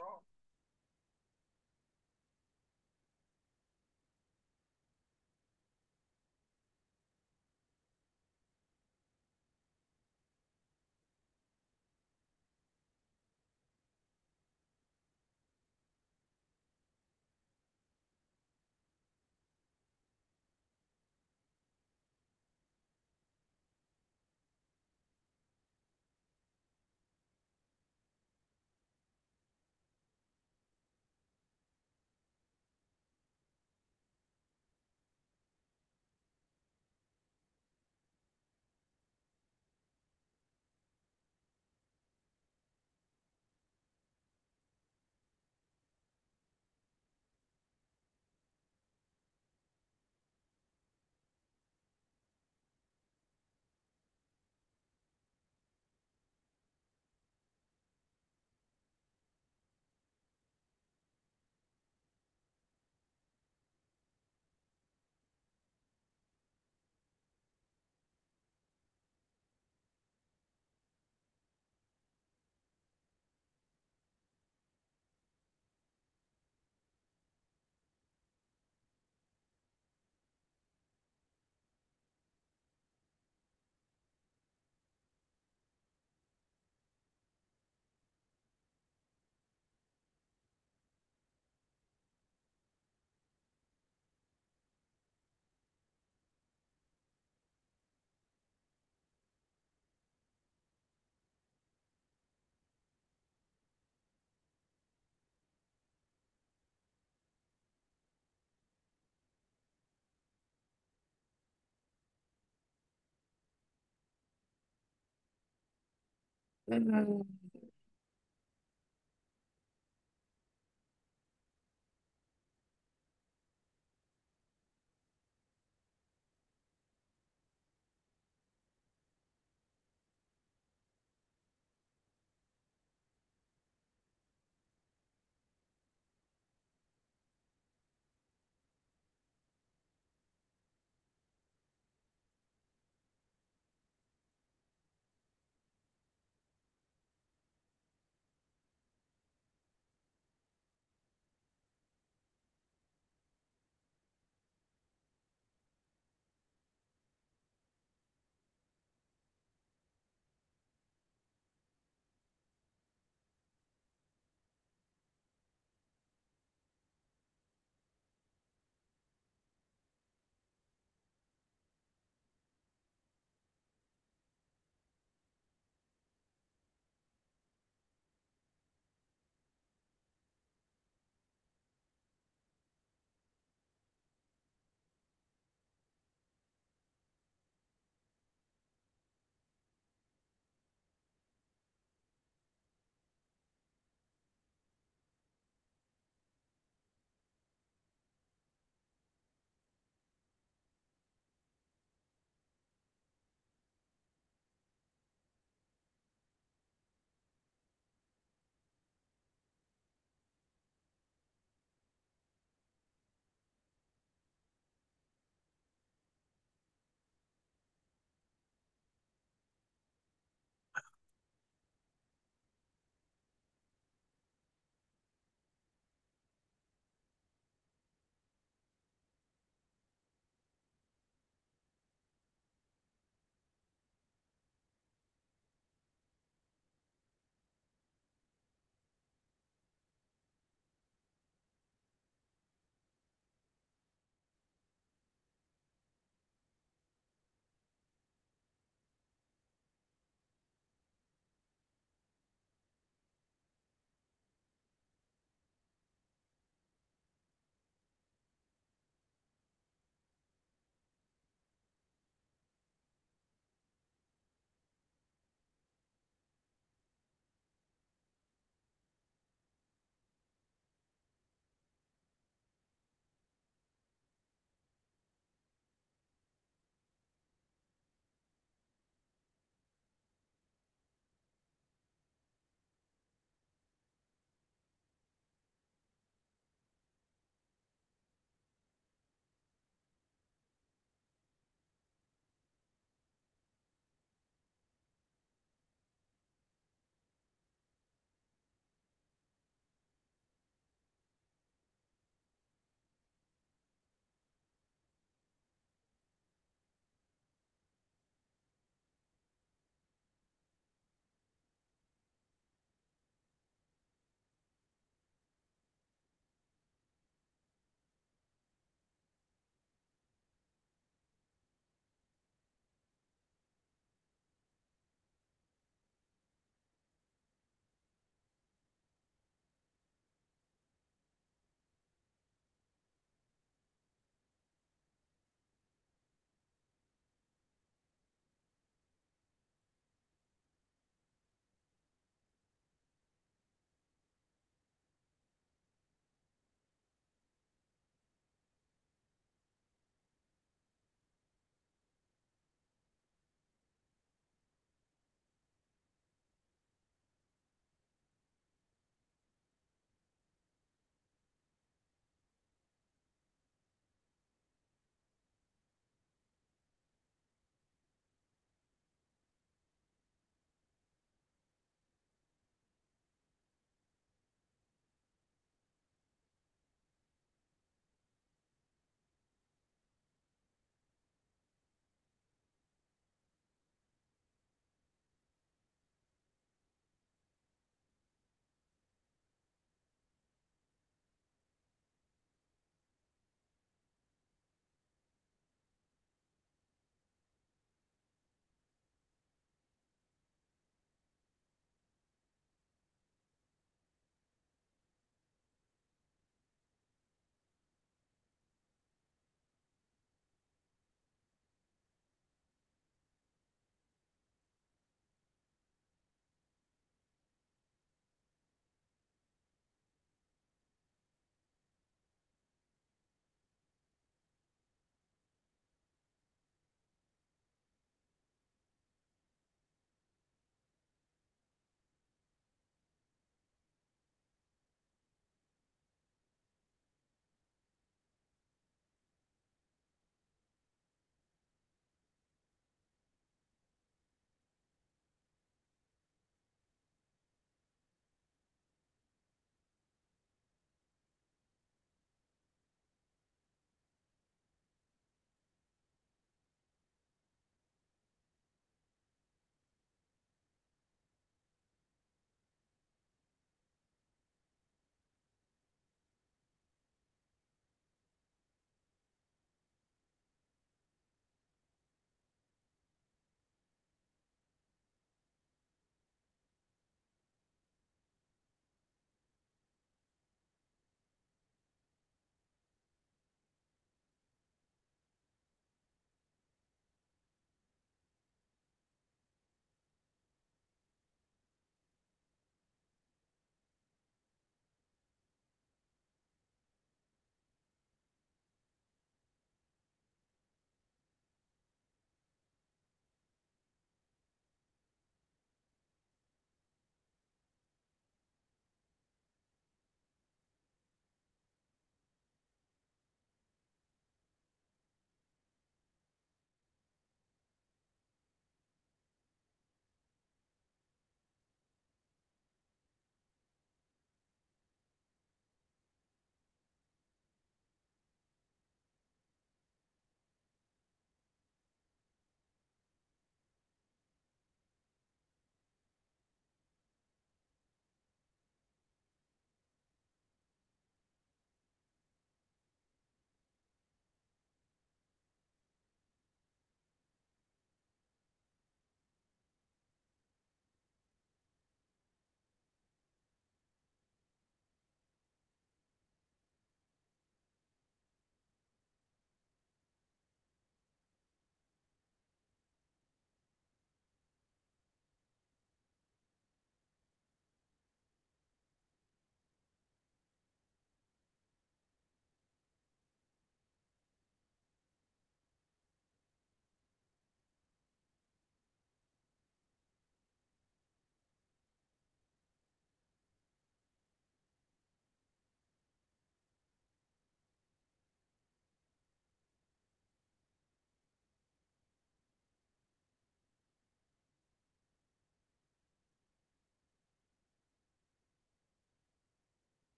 Oh. 嗯。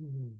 Mm-hmm.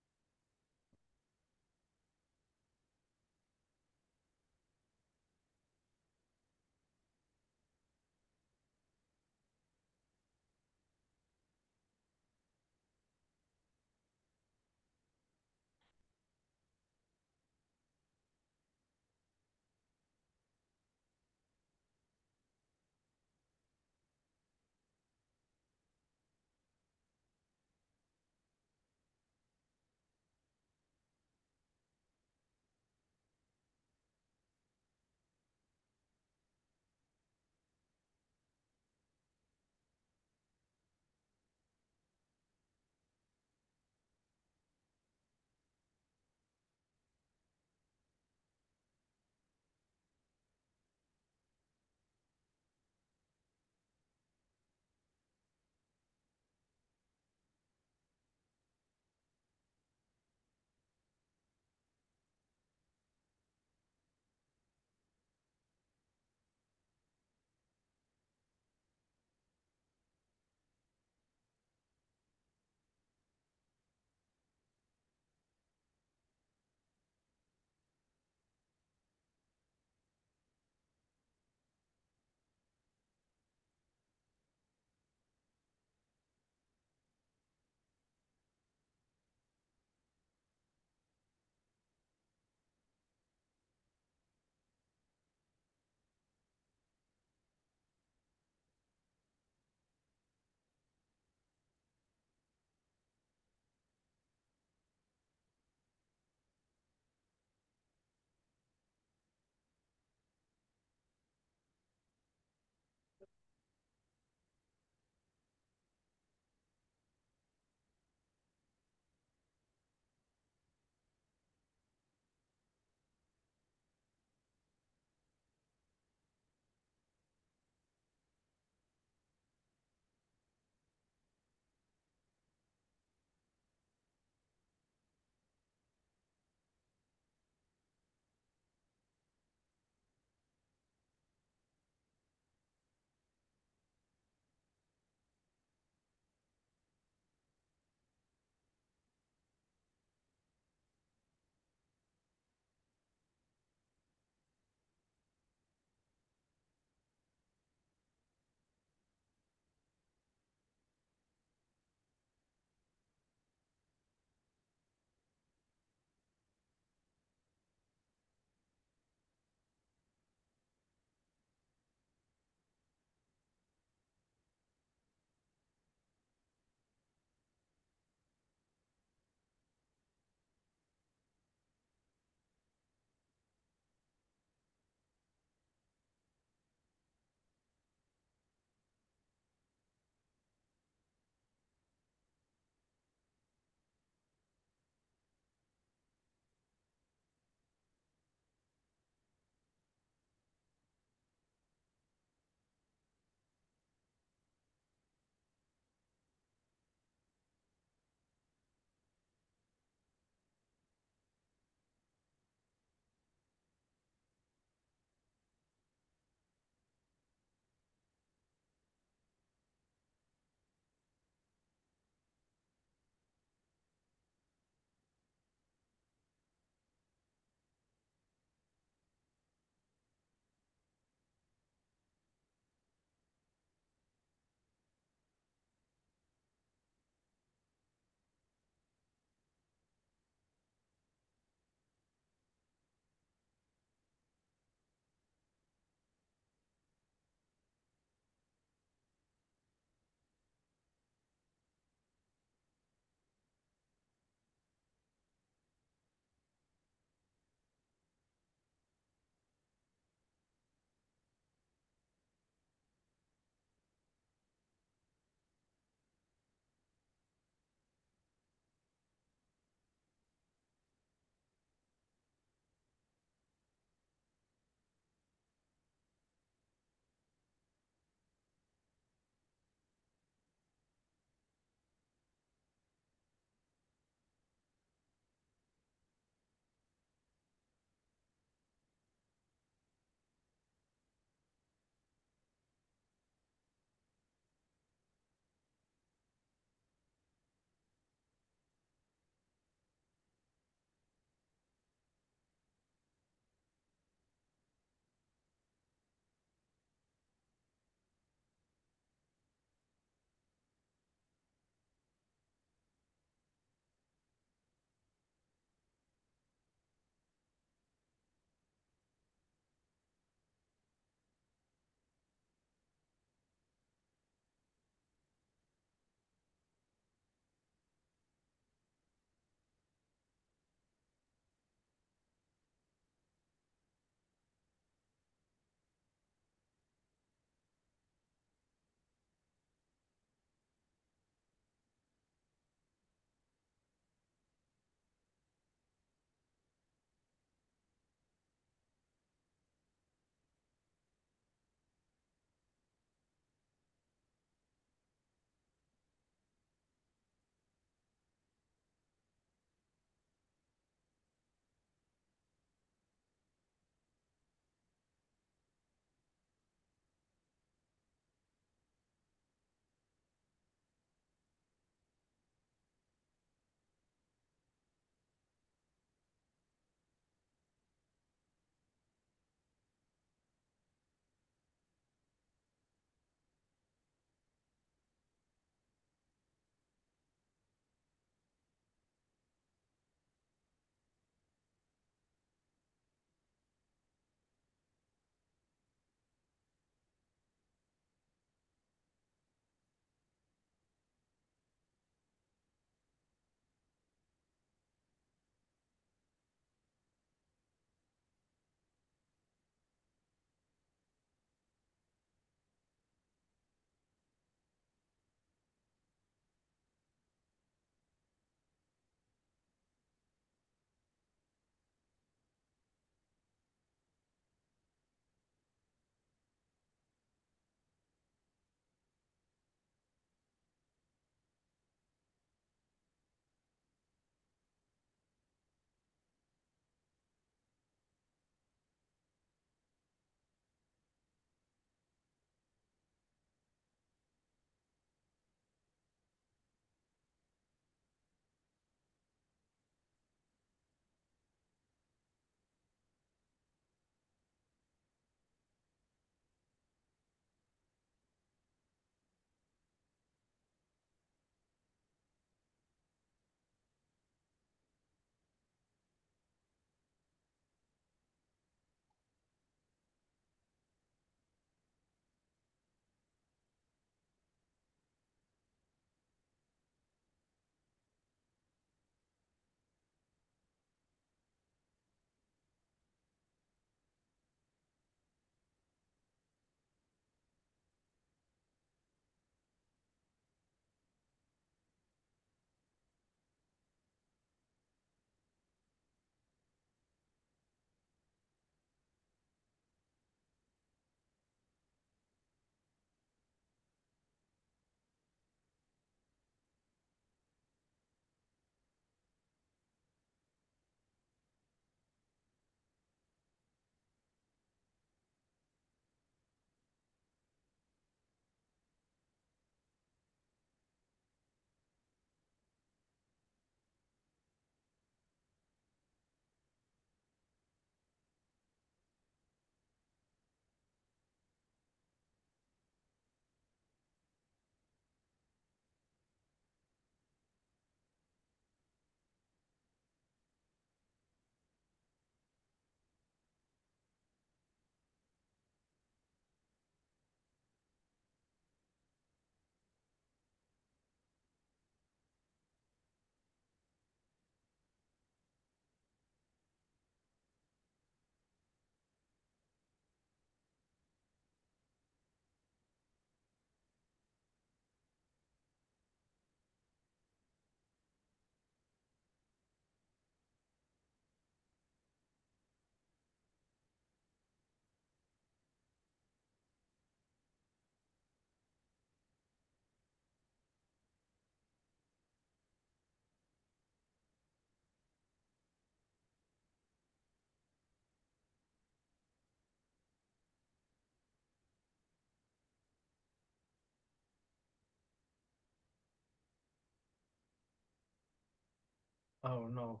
Oh no.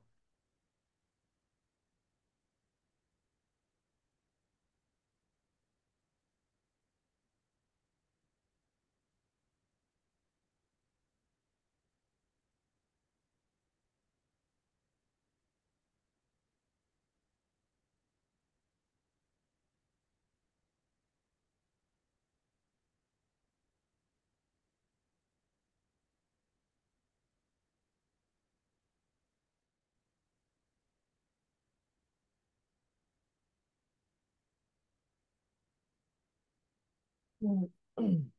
Mm-hmm.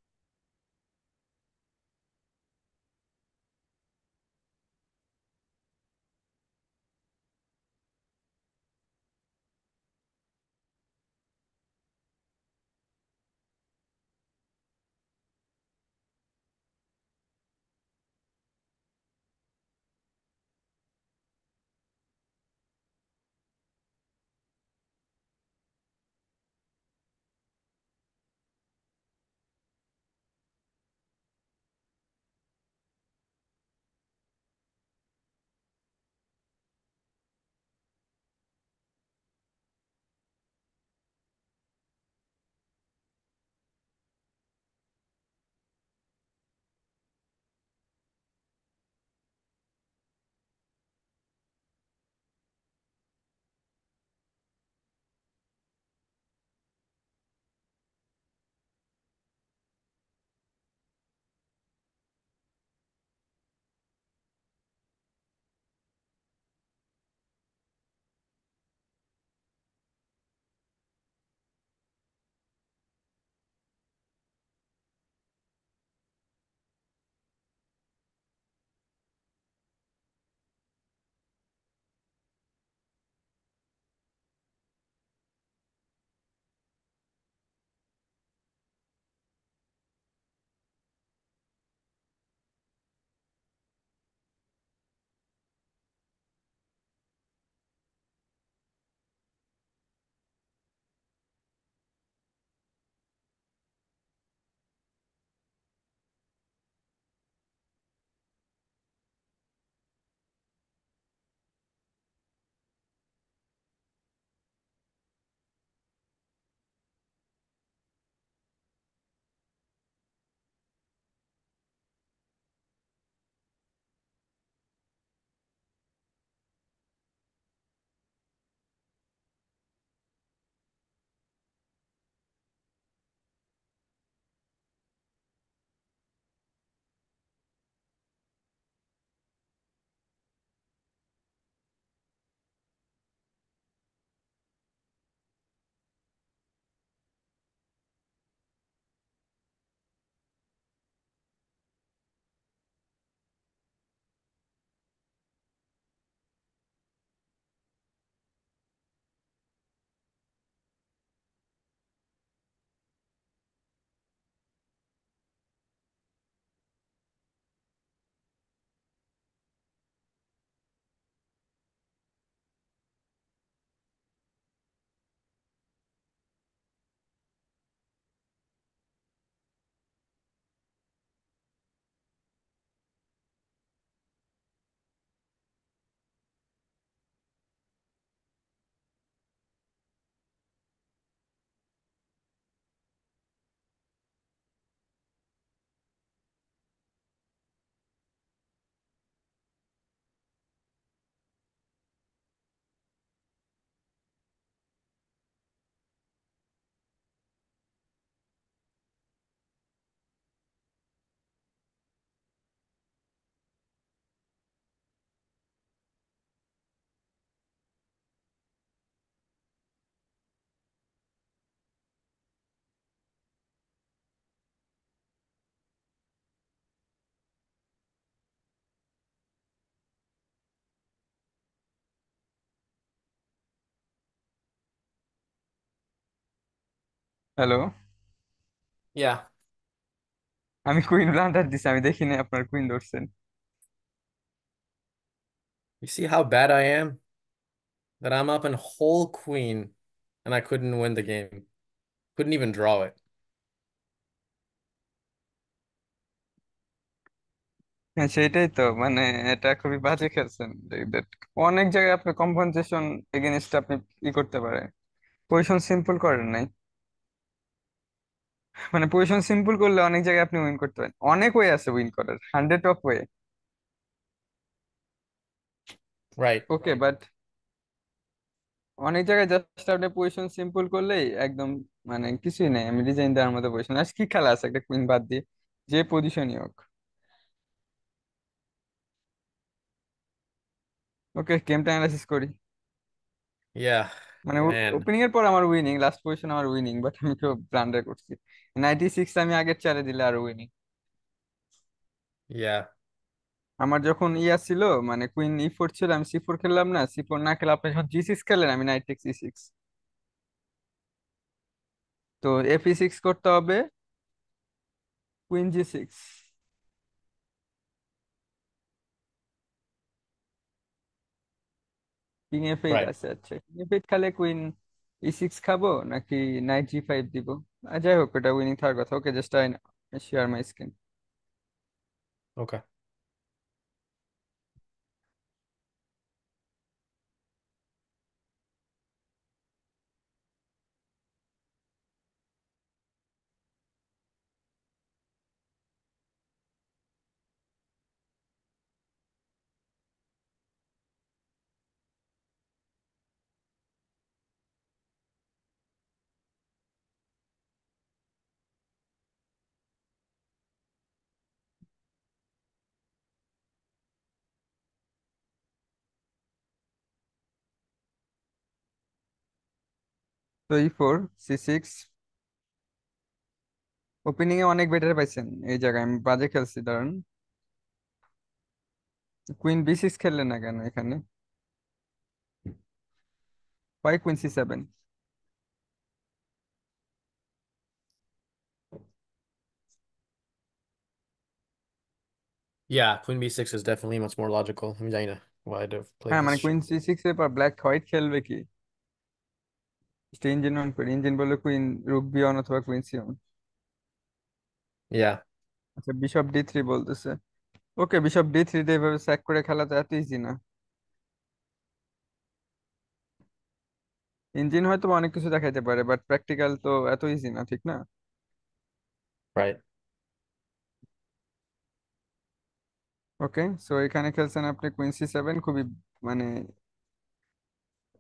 Hello ya আমি queen ব্লান্টার দিছি আমি দেখিনি আপনার কুইন ধরছেন You see how bad I am? That I'm up in whole queen and I couldn't win the game. Couldn't even draw it. হ্যাঁ সেটাই তো মানে এটা খুবই বাজে খেলছেন that অনেক জায়গায় আপনি কম্পেনসেশন এগেনস্ট আপনি ই করতে পারে পজিশন সিম্পল করেন নাই মানে পজিশন সিম্পল করলে অনেক জায়গায় আপনি উইন করতে পারেন অনেক ওয়ে আছে উইন করার hundred of way right okay but অনেক জায়গায় জাস্ট আপনি পজিশন সিম্পল করলেই একদম মানে কিছুই নেই আমি ডিজাইন দেওয়ার মতো পজিশন আজ কি খেলা আছে একটা কুইন বাদ দিয়ে যে পজিশনই হোক ওকে গেমটা অ্যানালাইসিস করি ইয়া মানে ওপেনিং এর পর আমার উইনিং লাস্ট পজিশন আমার উইনিং বাট আমি তো ব্লান্ডার করছি 96 আমি আগের চারে দিলে আর উইনিং ইয়া আমার যখন ইয়া ছিল মানে কুইন ই ফোর ছিল আমি সি ফোর খেললাম না সি ফোর না খেলে আপনি যখন জি সিক্স খেলেন আমি নাইট টেক সি সিক্স তো এফ ই সিক্স করতে হবে queen G six king F eight আছে আচ্ছা কিং এফ এইট খালে কুইন ই সিক্স খাবো নাকি নাইট জি ফাইভ দিব যাই হোক এটা উইনিং থাকার কথা okay just I share my screen okay তো ই4 সি6 ওপেনিং এ অনেক বেটার পাইছেন এই জায়গায় আমি বাজে খেলছি দড়ন কুইন বি6 খেললেন না কেন এখানে queen c seven. Yeah, queen b6 is definitely much more logical. I am gonna why I'd I mean, queen c6 but black white kill. Vicky. Steingenion per Ingen বললে কুইন রুক বি অন অথবা queen C on ya আচ্ছা bishop D three বলতেছে ওকে bishop D three তে এভাবে sec করে খেলা তো এত ইজি না ইঞ্জিন হয়তো অনেক কিছু দেখাইতে পারে বাট প্র্যাকটিক্যাল তো এত ইজি না ঠিক না রাইট ওকে সো এখানে খেলছেন আপনি কুইন সি সেভেন খুবই মানে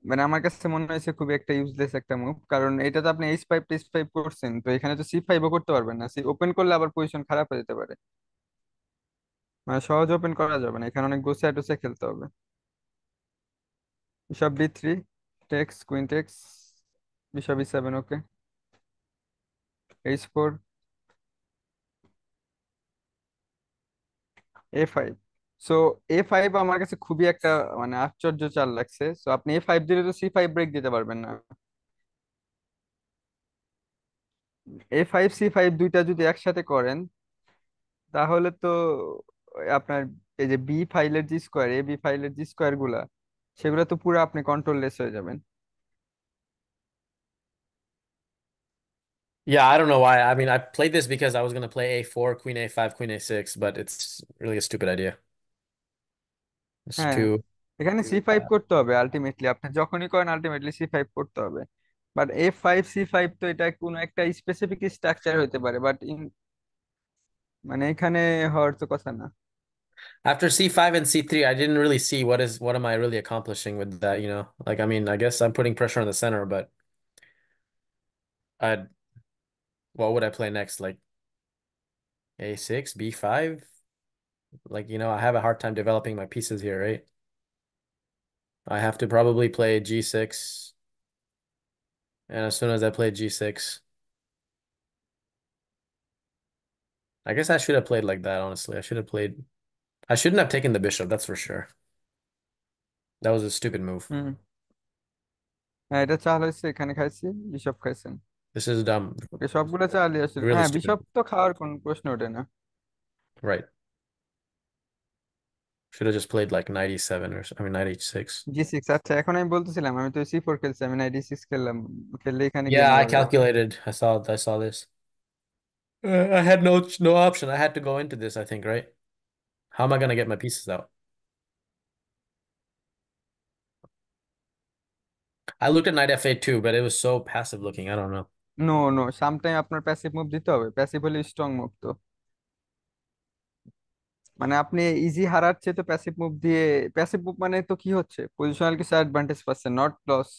মানে আমার কাছে মনে হয়েছে খুব একটা ইউজলেস একটা মুভ কারণ এটা তো আপনি এইচ ফাইভ টেস ফাইভ করছেন তো এখানে তো সি ফাইভও করতে পারবেন না সি ওপেন করলে আবার পজিশন খারাপ হয়ে যেতে পারে মানে সহজ ওপেন করা যাবে না এখানে অনেক গোছা টোসে খেলতে হবে bishop B three takes queen takes bishop B seven okay H four A five so A five আমার কাছে খুবই একটা মানে আশ্চর্য চাল লাগছে সো আপনি এ ফাইভ দিলে তো সি ফাইভ ব্রেক দিতে পারবেন না এ ফাইভ সি ফাইভ দুইটা যদি একসাথে করেন তাহলে তো আপনার এই যে বি ফাইলের জি স্কোয়ার এ বি ফাইলের জি স্কোয়ার গুলা সেগুলো তো পুরো আপনি কন্ট্রোললেস হয়ে যাবেন Yeah, I don't know why. I mean, I played this because I was going to play a4, queen a5, queen a6, but it's really a stupid idea. হ্যাঁ টু এখানে সি ফাইভ করতে হবে আলটিমেটলি আপনি যখনই করেন আলটিমেটলি সি ফাইভ করতে হবে but five C five five তো এটা কোনো একটা স্পেসিফিক স্ট্রাকচার হতে পারে বাট ইন মানে এখানে হওয়ার তো কথা না After C5 and C3, I didn't really see what is what am I really accomplishing with that, you know? Like I mean, I guess I'm putting pressure on the center, but I'd what would I play next? Like A6, B5? Like, you know, I have a hard time developing my pieces here, right? I have to probably play g6. And as soon as I play g6, I guess I should have played like that, honestly. I should have played. I shouldn't have taken the bishop, that's for sure. That was a stupid move. Mm-hmm. হ্যাঁ This is dumb. Okay Really stupid. Right should have just played like 97 or I mean 96. G6 আচ্ছা এখন আমি বলতেছিলাম আমি তো C4 খেলছি আমি 96 খেললাম খেললে এখানে Yeah, I calculated. I saw I saw this. Uh, I had no no option. I had to go into this, I think, right? How am I going to get my pieces out? I looked at knight f8 too, but it was so passive looking. I don't know. No, no. Sometimes আপনার passive move দিতে হবে. Passive হলে strong move তো. মানে আপনি easy হারার চেয়ে তো প্যাসিভ মুভ দিয়ে প্যাসিভ মুভ মানে তো কি হচ্ছে পজিশনাল কিছু অ্যাডভান্টেজ পাচ্ছে নট লস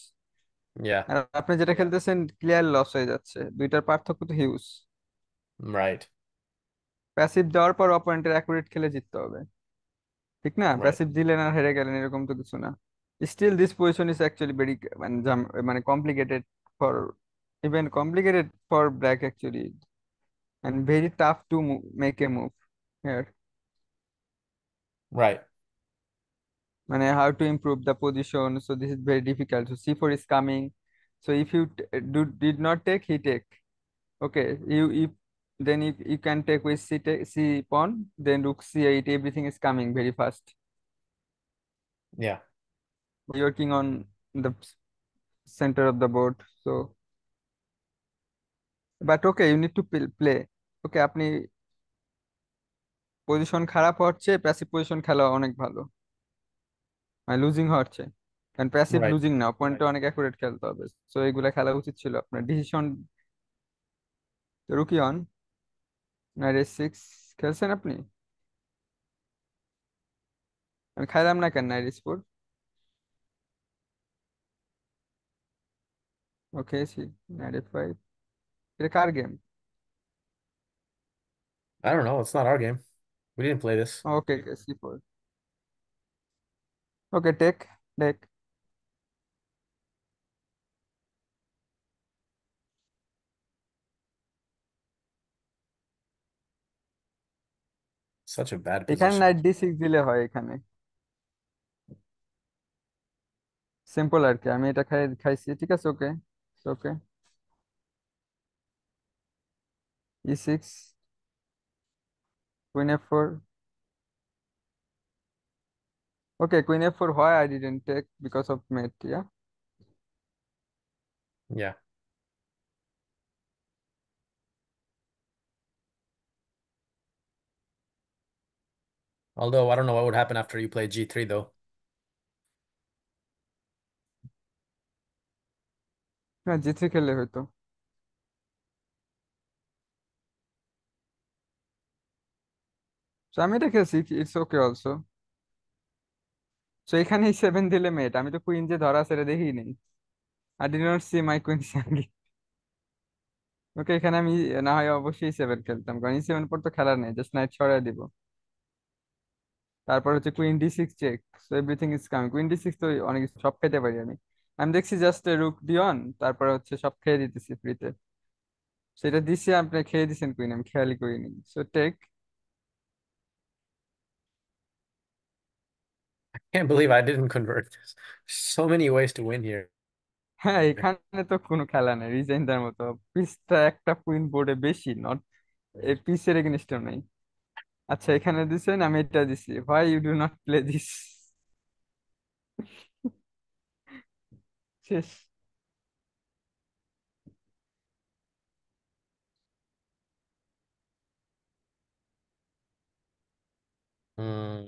আর আপনি যেটা খেলতেছেন ক্লিয়ার লস হয়ে যাচ্ছে দুইটার পার্থক্য তো হিউজ রাইট প্যাসিভ দেওয়ার পর অপোনেন্টের অ্যাকুরেট খেলে জিততে হবে ঠিক না প্যাসিভ দিলেন আর হেরে গেলেন এরকম তো কিছু না still this position is actually very মানে মানে complicated for even complicated for black actually and very tough to make a move here Right. And how to improve the position. So this is very difficult. So c4 is coming. So if you do did not take, he take. Okay. You if then you, you can take with c take, c pawn, then rook c8. Everything is coming very fast. Yeah. Working on the center of the board. So, but okay, you need to play. Okay, আপনি position খারাপ হচ্ছে passive position খেলা অনেক ভালো মানে losing হচ্ছে কারণ passive losing না পয়েন্ট অনেক অ্যাকুরেট খেলতে হবে সো এগুলা খেলা উচিত ছিল আপনার ডিসিশন রুকি অন নাইট এস সিক্স খেলছেন আপনি আমি খাইলাম না কেন knight four okay C knight five এটা কার game I don't know. It's not our game. We didn't play this. Okay, okay, C4. Okay, take, take. Such a bad এখানে নাইট ডি সিক্স দিলে হয় এখানে সিম্পল আর কি আমি এটা খাই খাইছি ঠিক আছে okay okay E six Queen f4. Okay, queen f4, why I didn't take because of mate, yeah? Yeah. Although I don't know what would happen after you play g3 though. না g3 খেললে so আমি রেখেছি it's okay also so এখানেই seven দিলে mate আমি তো queen যে ধরা সেটা দেখিনি নেই I did not see my queen সাঙ্গি ওকে এখানে আমি না হয় অবশ্যই সেভেন খেলতাম কারণ ই সেভেন পর তো খেলার নেই জাস্ট নাইট ছড়াই দিব তারপর হচ্ছে queen D six check so everything is come queen D six তো অনেক সব খেতে পারি আমি আমি দেখছি জাস্ট রুক দিয়ন তারপরে হচ্ছে সব খেয়ে দিতেছি ফ্রিতে সেটা দিছি আপনি খেয়ে দিছেন কুইন আমি খেয়ালই করিনি so take Can't believe I didn't convert this. So many ways to win here. হ্যাঁ এখানে তো কোনো খেলা নেই রিজেন্ডার মতো পিচটা একটা কুইন বোর্ডে বেশি নট পিচের এগেনস্টেও নেই আচ্ছা এখানে দিছেন আমি এটা দিছি why you do not play this শেষ হুম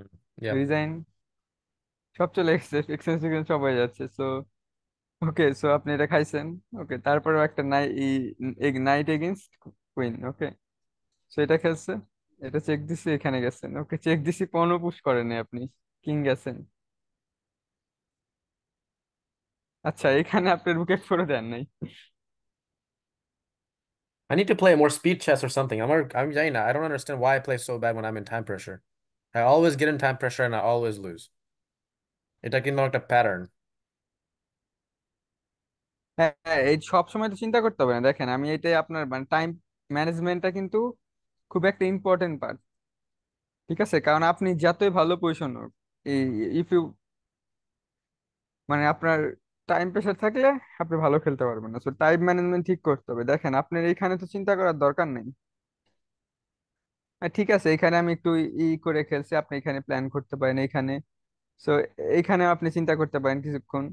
রিজাইন সব চলে গেছে ফিকশন ফিকশন সব হয়ে যাচ্ছে সো ওকে সো আপনি এটা খাইছেন ওকে তারপরেও একটা নাই knight against queen okay so এটা খেলছে এটা চেক দিছি এখানে গেছেন ওকে চেক দিছি পনও পুশ করেনি আপনি কিং গেছেন আচ্ছা এখানে আপনার বুকে দেন নাই I need to play more speed chess or something. I'm I'm Jaina. I don't understand why I play so bad when I'm in time pressure. I always get in time pressure and I always lose. এটা কিন্তু একটা pattern হ্যাঁ এই সব সময় তো চিন্তা করতে হবে না দেখেন আমি এটা আপনার মানে টাইম ম্যানেজমেন্টটা কিন্তু খুব একটা ইম্পর্টেন্ট পার্ট ঠিক আছে কারণ আপনি যতই ভালো পজিশন হোক ইফ ইউ মানে আপনার টাইম প্রেশার থাকলে আপনি ভালো খেলতে পারবেন না সো টাইম ম্যানেজমেন্ট ঠিক করতে হবে দেখেন আপনার এইখানে তো চিন্তা করার দরকার নেই হ্যাঁ, ঠিক আছে এখানে আমি একটু ই করে খেলছি আপনি এখানে প্ল্যান করতে পারেন এখানে সো এইখানে আপনি চিন্তা করতে পারেন কিছুক্ষণ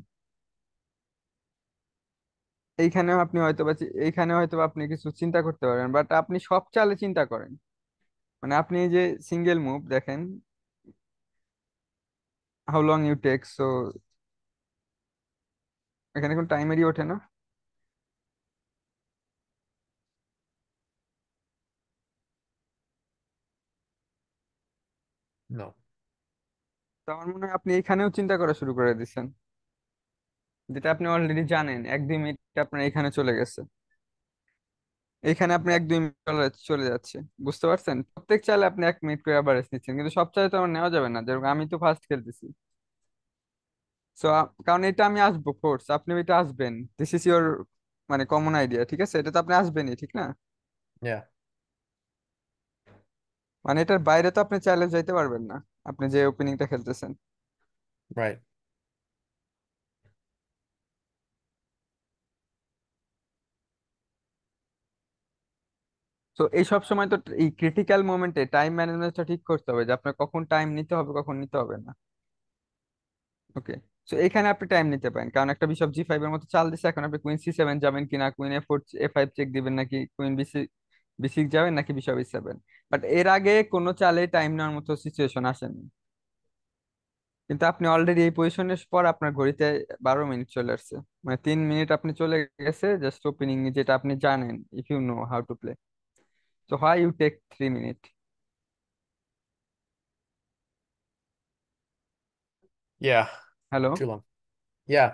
এইখানেও আপনি হয়তো বা এইখানে হয়তো আপনি কিছু চিন্তা করতে পারেন বাট আপনি সব চালে চিন্তা করেন মানে আপনি যে সিঙ্গেল মুভ দেখেন how long you take so এখানে কোন টাইমেরই ওঠে না আমার মনে হয় আপনি এখানেও চিন্তা করা শুরু করে দিচ্ছেন যেটা আপনি অলরেডি জানেন এক দুই মিনিট আপনার এখানে চলে গেছে এখানে আপনি এক দুই মিনিট চলে যাচ্ছে বুঝতে পারছেন প্রত্যেক চালে আপনি এক মিনিট করে আবার রেস্ট নিচ্ছেন কিন্তু সব চালে তো আমার নেওয়া যাবে না যেরকম আমি তো ফার্স্ট খেলতেছি সো কারণ এটা আমি আসবো ফোর্স আপনি এটা আসবেন দিস ইজ ইউর মানে কমন আইডিয়া ঠিক আছে এটা তো আপনি আসবেনই ঠিক না মানে এটার বাইরে তো আপনি চাইলে যাইতে পারবেন না আপনি যে ওপেনিংটা খেলতেছেন রাইট তো এই সব সময় তো এই ক্রিটিক্যাল মোমেন্টে টাইম ম্যানেজমেন্টটা ঠিক করতে হবে যে আপনার কখন টাইম নিতে হবে কখন নিতে হবে না ওকে তো এখানে আপনি টাইম নিতে পারেন কারণ একটা বিশপ জি ফাইভ এর মতো চাল দিচ্ছে এখন আপনি কুইন সি সেভেন যাবেন কিনা queen A four A five check দিবেন নাকি কুইন বি বিসিক যাবেন নাকি বিশপ বি বাট এর আগে কোনো চালে টাইম নেওয়ার মতো সিচুয়েশন আসেনি কিন্তু আপনি অলরেডি এই পজিশনের পর আপনার ঘড়িতে বারো মিনিট চলে আসছে মানে তিন মিনিট আপনি চলে গেছে জাস্ট ওপেনিং যেটা আপনি জানেন if you know how to play তো hi you take three minute hello Yeah.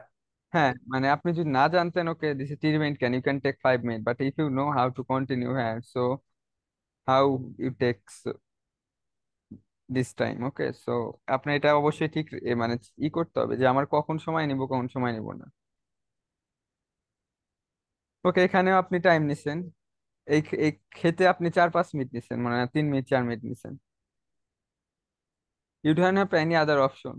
হ্যাঁ মানে আপনি যদি না জানতেন okay this is treatment can you can take five minute but if you know how to continue হ্যাঁ so how you takes this time okay so আপনি এটা অবশ্যই ঠিক মানে ই করতে হবে যে আমার কখন সময় নিব কখন সময় নিব না ওকে এখানেও আপনি টাইম নিছেন এই এই খেতে আপনি চার পাঁচ মিনিট নিছেন মানে তিন মিনিট চার মিনিট নিছেন you don't have any other option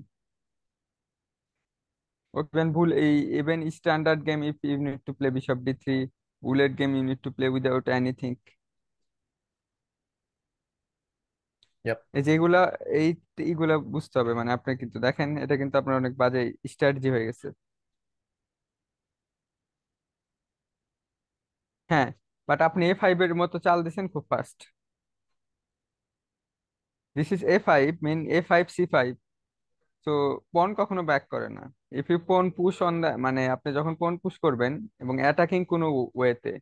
When bull even standard game, if you need to play bishop d3, bullet game, you need to play without anything. যেগুলা এই এইগুলা বুঝতে হবে মানে আপনি কিন্তু দেখেন এটা কিন্তু আপনার অনেক বাজে স্ট্র্যাটেজি হয়ে গেছে হ্যাঁ বাট আপনি এ ফাইভ এর মতো চাল দিচ্ছেন খুব fast this is A five mean A five C five তো পন কখনো ব্যাক করে না if you pawn push on the মানে আপনি যখন পন পুশ করবেন এবং অ্যাটাকিং কোনো ওয়েতে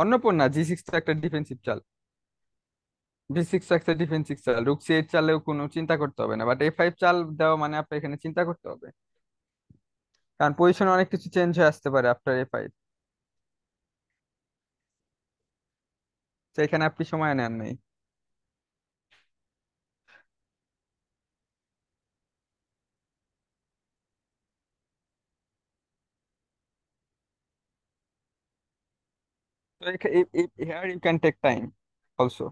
অন্নপূর্ণা জি সিক্স একটা ডিফেন্সিভ চাল জি সিক্স একটা ডিফেন্সিভ চাল রুক সি এইট চালেও কোনো চিন্তা করতে হবে না বাট এ ফাইভ চাল দেওয়া মানে আপনি এখানে চিন্তা করতে হবে কারণ পজিশন অনেক কিছু চেঞ্জ হয়ে আসতে পারে আফটার এ ফাইভ তো এখানে আপনি সময় নেন নাই So if, if, here you can take time also.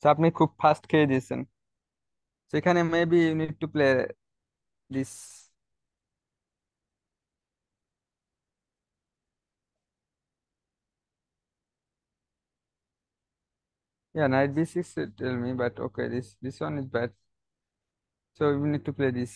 So আপনি খুব fast খেয়ে দিয়েছেন So can maybe you need to play this Yeah, knight b6 tell me, but okay, this this one is bad. So we need to play this.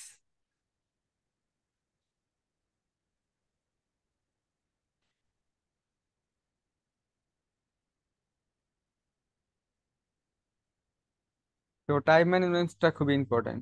তো time ম্যানেজমেন্টটা খুবই important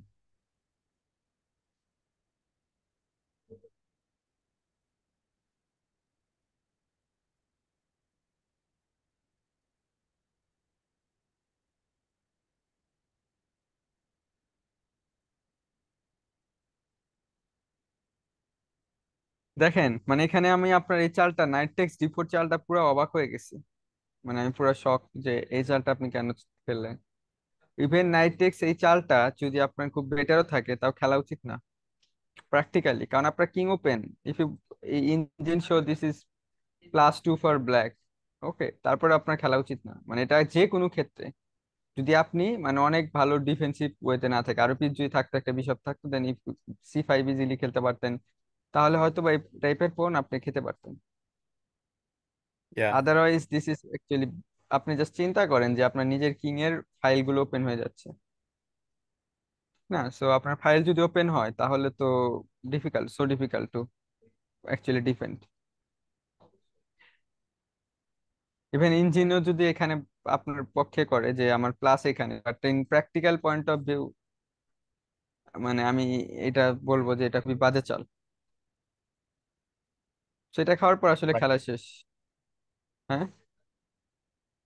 দেখেন মানে এখানে আমি আপনার এই চালটা নাইট টেক্স ডিফোর চালটা পুরো অবাক হয়ে গেছি মানে আমি পুরো শখ যে এই চালটা আপনি কেন ফেললেন ইভেন নাইটেক্স এই চালটা যদি আপনার খুব বেটারও থাকে তাও খেলা উচিত না প্র্যাকটিক্যালি কারণ আপনার king open if you engine show this is plus two for black okay তারপরে আপনার খেলা উচিত না মানে এটা যে কোনো ক্ষেত্রে যদি আপনি মানে অনেক ভালো ডিফেন্সিভ ওয়েতে না থাকে আরো পিচ যদি থাকতো একটা বিশপ থাকতো then if C five easily খেলতে পারতেন তাহলে হয়তো বা এই টাইপের ফোন আপনি খেতে পারতেন আদারওয়াইজ দিস ইজ অ্যাকচুয়ালি আপনি জাস্ট চিন্তা করেন যে আপনার নিজের কিং এর ফাইলগুলো ওপেন হয়ে যাচ্ছে না সো আপনার ফাইল যদি ওপেন হয় তাহলে তো difficult so difficult to actually defend even ইঞ্জিনও যদি এখানে আপনার পক্ষে করে যে আমার প্লাস এখানে but in practical point of view মানে আমি এটা বলবো যে এটা খুবই বাজে চল সেটা খাওয়ার পর আসলে খেলা শেষ হ্যাঁ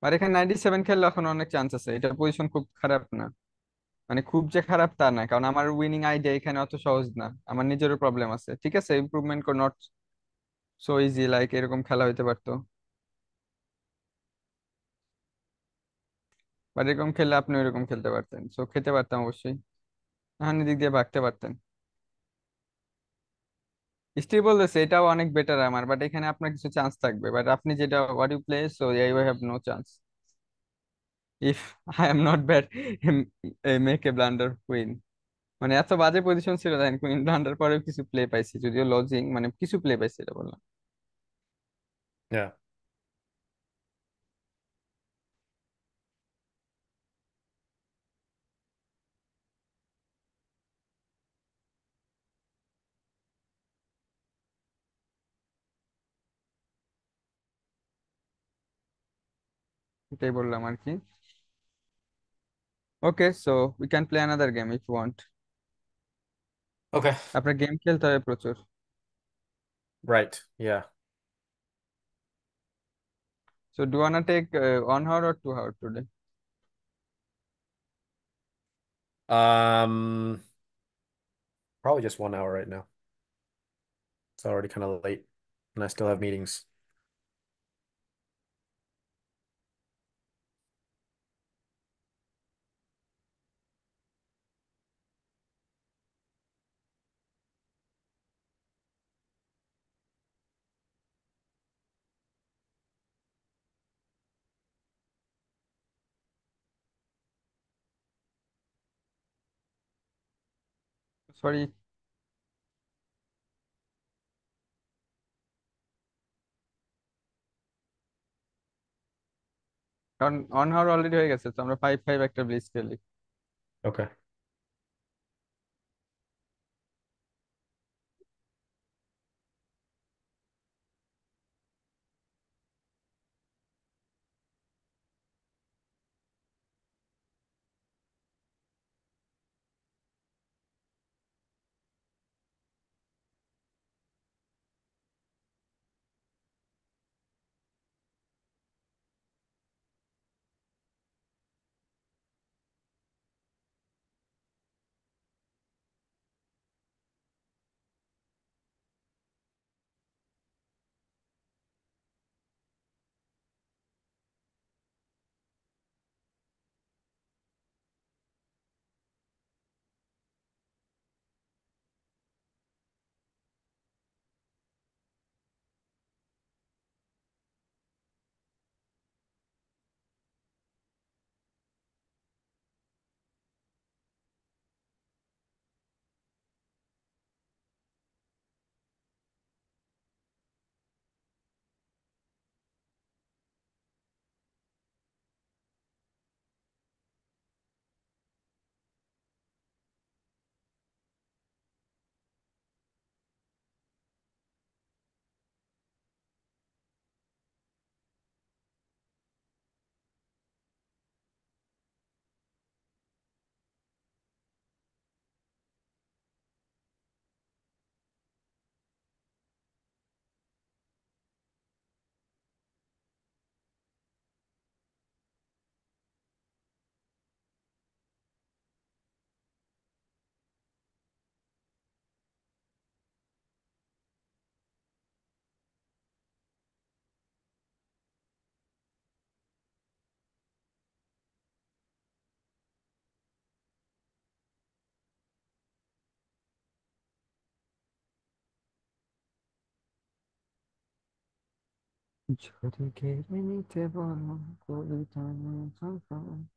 আর এখানে নাইনটি সেভেন খেললে এখন অনেক চান্স আছে এটা পজিশন খুব খারাপ না মানে খুব যে খারাপ তা না কারণ আমার উইনিং আইডিয়া এখানে অত সহজ না আমার নিজেরও প্রবলেম আছে ঠিক আছে ইমপ্রুভমেন্ট কর নট সো ইজি লাইক এরকম খেলা হইতে পারতো বা এরকম খেললে আপনি এরকম খেলতে পারতেন সো খেতে পারতাম অবশ্যই হানি দিক দিয়ে ভাগতে পারতেন স্ত্রী বলতেছে এটাও অনেক বেটার আমার বাট এখানে আপনার কিছু চান্স থাকবে বাট আপনি যেটা what you play so I have no chance if I am not bad make a blunder queen মানে এত বাজে পজিশন ছিল দেন কুইন ব্লান্ডার পরেও কিছু প্লে পাইছি যদিও লজিং মানে কিছু প্লে পাইছি এটা বললাম এটাই বললাম আর কি okay so we can play another game if want okay আপনার গেম খেলতে হবে প্রচুর right ya So do you wanna take uh, one hour or two hour today? Um, probably just one hour right now. It's already kind of late, and I still have meetings. পারি কারণ on হাওয়ার already হয়ে গেছে তো আমরা five five একটা bleach খেলি ওকে Try to get me to bottom, go to the time, and I'm fine.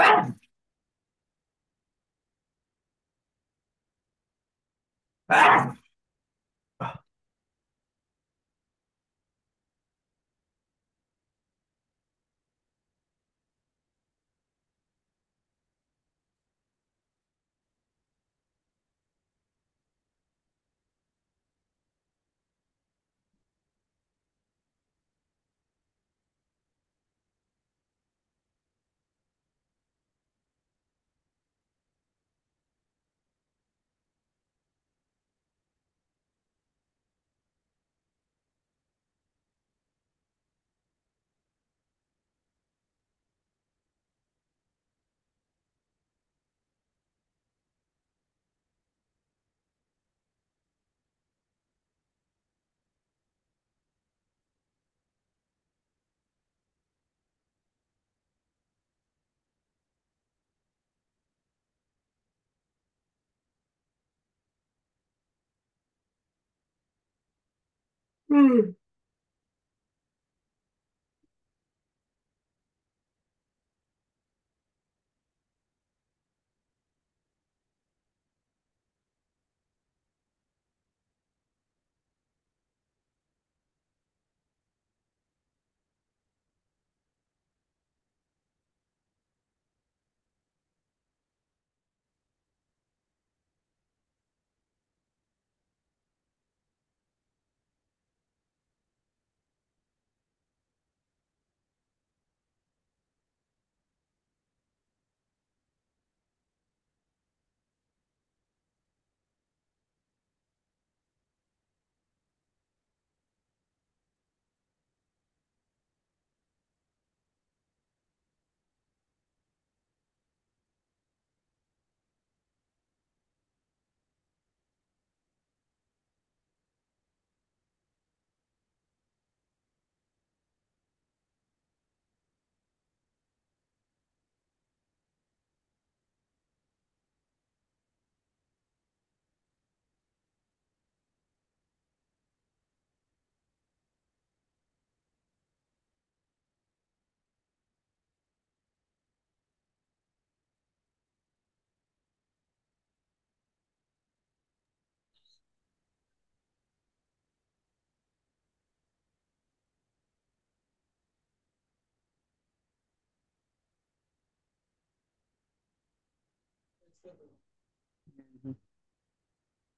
¡Ah! ah. Mm.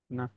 Não.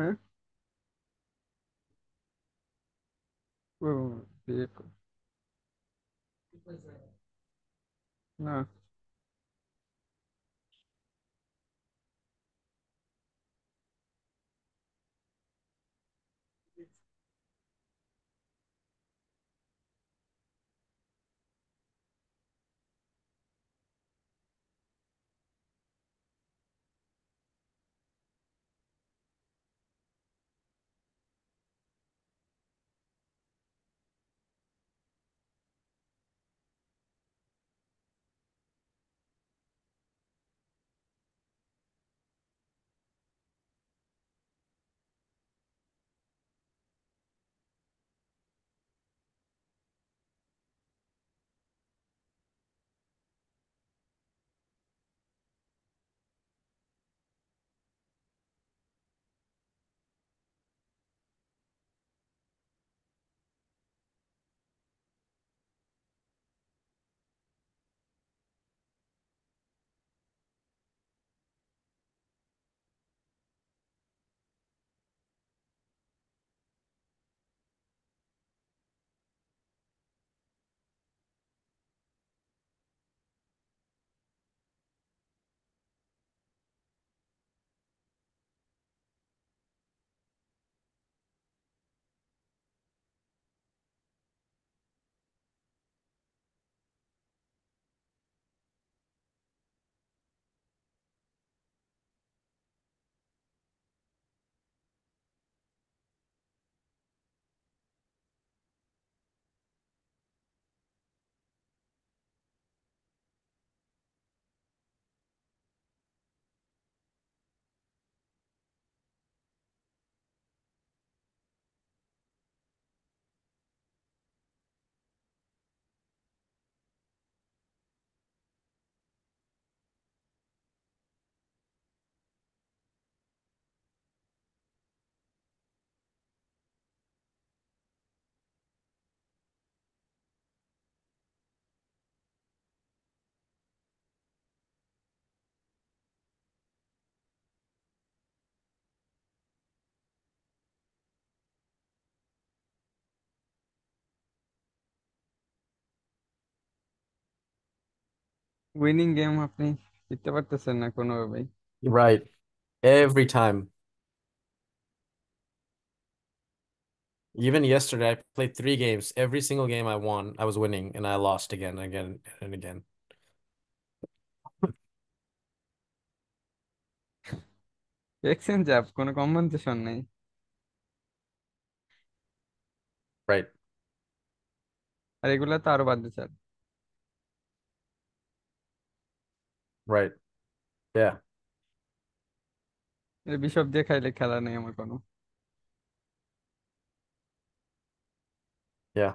É? Pois é. Não. winning game আপনি জিততে পারতেছেন না কোনোভাবেই Right. Every time. Even yesterday, I played three games. Every single game I won, I was winning, and I lost again and again and again. দেখছেন যে Right. Right yeah bishop দিয়ে খাইলে খেলা নেই আমার কোনো Yeah.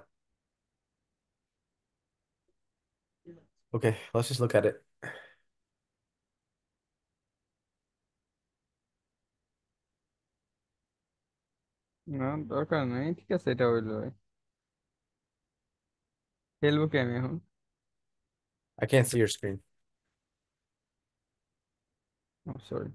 Okay, let's just look at it. না দরকার নাই ঠিক আছে এটা হইলো খেলবো কি আমি এখন I can't see your screen. Oh, sorry.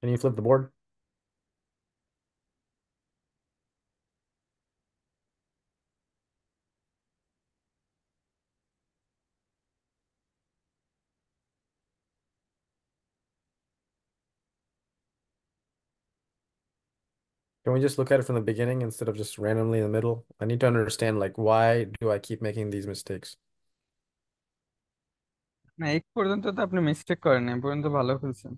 Can you flip the board? Can we just look at it from the beginning instead of just randomly in the middle? I need to understand like why do I keep making these mistakes? না এই পর্যন্ত তো আপনি mistake করেন এই পর্যন্ত ভালো খেলছেন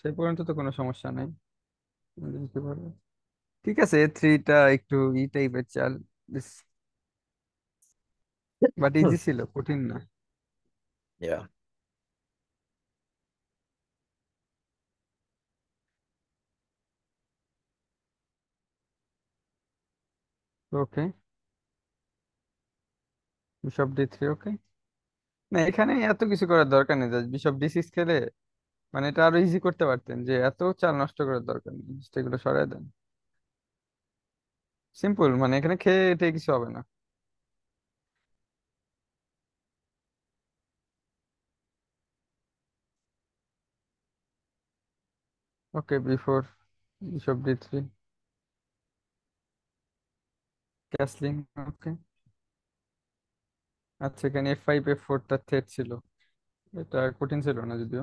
সেই পর্যন্ত তো কোনো সমস্যা নাই দিতে পারবো ঠিক আছে থ্রিটা একটু ই টাইপের চাল বাট ইজি ছিল কঠিন না ya okay bishop D three okay না এখানে এত কিছু করার দরকার নেই বিশপ ডি সিক্স খেলে মানে এটা আরো ইজি করতে পারতেন যে এত চাল নষ্ট করার দরকার নেই এগুলো সরাই দেন সিম্পল মানে এখানে খেয়ে এটা কিছু হবে না okay before bishop D three castling okay আচ্ছা এখানে এফ ফাইভ এফ ফোরটা থ্রেড ছিল এটা কঠিন ছিল না যদিও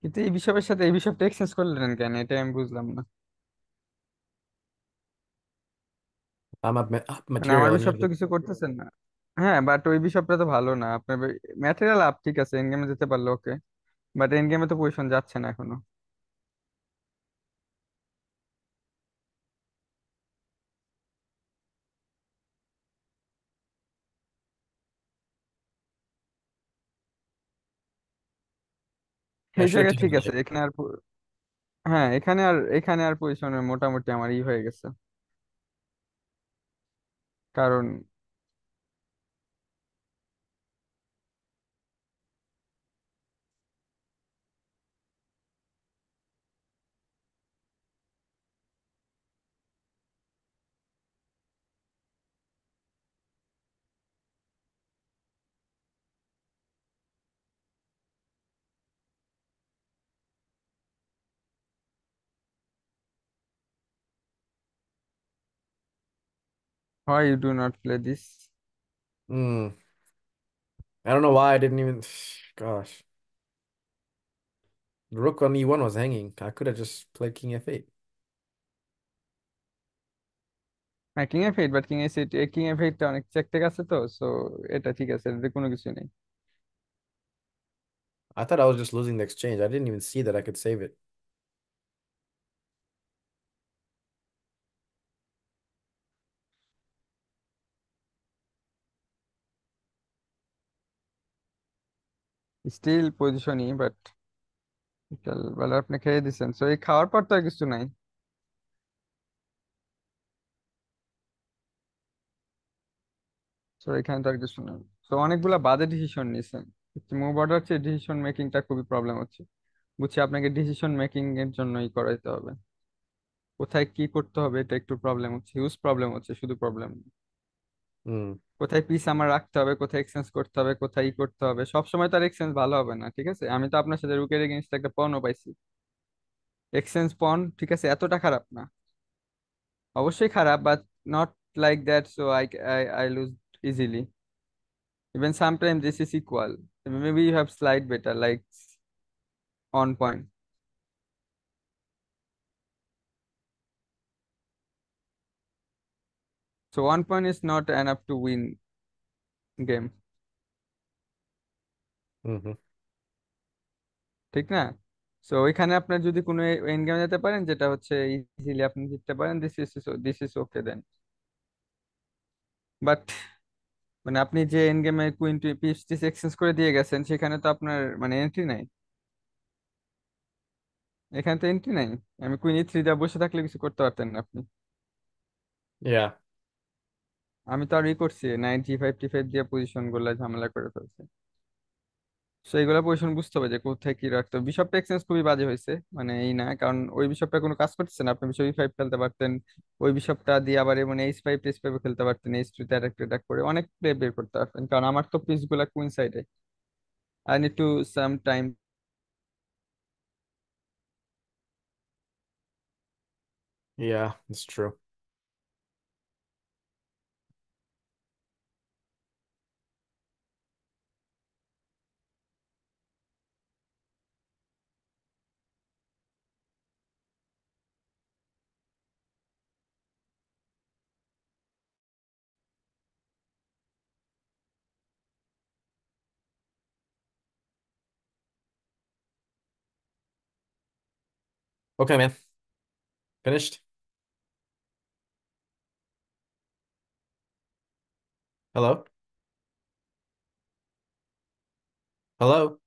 কিন্তু এই বিষয়ের সাথে এই বিষয়টা এক্সচেঞ্জ করলেন কেন এটা আমি বুঝলাম না আমার মানে material তো কিছু করতেছেন না হ্যাঁ বাট ওই বিষয়টা তো ভালো না আপনার ম্যাটেরিয়াল আপ ঠিক আছে এন গেমে যেতে পারলো ওকে বাট এন গেমে তো পজিশন যাচ্ছে না এখনো হ্যাঁ, সেই ঠিক ঠিক আছে বলেছেন এখানে আর হ্যাঁ এখানে আর এখানে আর পজিশনের মোটামুটি আমার ই হয়ে গেছে কারণ Why you do not play this? Mm. I don't know why I didn't even. Gosh. Rook on e1 was hanging. I could have just played king f8. হ্যাঁ king F eight but king এস eight king F এইটটা অনেক check take আছে তো so এটা ঠিক আছে এটাতে কোনো কিছু নেই I thought I was just losing the exchange. I didn't even see that I could save it. Still পজিশনই বাট বিকাল বেলা আপনি খেয়ে দিচ্ছেন সো এই খাওয়ার পর তো আর কিছু নাই তো এখানে তো আর কিছু নাই তো অনেকগুলা বাজে ডিসিশন নিয়েছেন মুভ অর্ডার চেয়ে ডিসিশন মেকিংটা খুবই প্রবলেম হচ্ছে বুঝছি আপনাকে ডিসিশন মেকিং এর জন্যই করাইতে হবে কোথায় কি করতে হবে এটা একটু প্রবলেম হচ্ছে হিউজ প্রবলেম হচ্ছে শুধু প্রবলেম নেই হুম কোথায় পিস আমার রাখতে হবে কোথায় এক্সচেঞ্জ করতে হবে কোথায় ই করতে হবে সব সময় তো আর এক্সচেঞ্জ ভালো হবে না ঠিক আছে আমি তো আপনার সাথে রুকের এগেনস্ট একটা পণ্য পাইছি এক্সচেঞ্জ পণ ঠিক আছে এতটা খারাপ না অবশ্যই খারাপ but not like that so I I I lose easily even sometime this is equal maybe you have slightly better like on point So one point is not enough to win game. Mm-hmm. ঠিক না so ওইখানে আপনার যদি কোনো N গেমে যেতে পারেন যেটা হচ্ছে ইজিলি আপনি জিততে পারেন this is this is okay then but মানে আপনি যে এন গেমে কুইন টু পিএসটি এক্সচেঞ্জ করে দিয়ে গেছেন সেখানে তো আপনার মানে এন্ট্রি নাই এখানে তো এন্ট্রি নাই আমি কুইন ই থ্রি দিয়ে বসে থাকলে কিছু করতে পারতেন না আপনি ইয়া আমি তো আর ই করছি knight G five T five দিয়ে পজিশন গুলো ঝামেলা করে ফেলছে সো এইগুলো পজিশন বুঝতে হবে যে কোথায় কি রাখতে হবে বিশপটা এক্সচেঞ্জ খুবই বাজে হয়েছে মানে এই না কারণ ওই বিশপটা কোনো কাজ করতেছে না আপনি বিশপ ই ফাইভ খেলতে পারতেন ওই বিশপটা দিয়ে আবার মানে এইচ ফাইভ এইচ ফাইভ খেলতে পারতেন এইচ টু তে অ্যাটাক অ্যাটাক করে অনেক প্লে বের করতে পারতেন কারণ আমার তো পিস গুলা কুইন সাইডে I need to some time Yeah, it's true. Okay, man. Finished? Hello? Hello?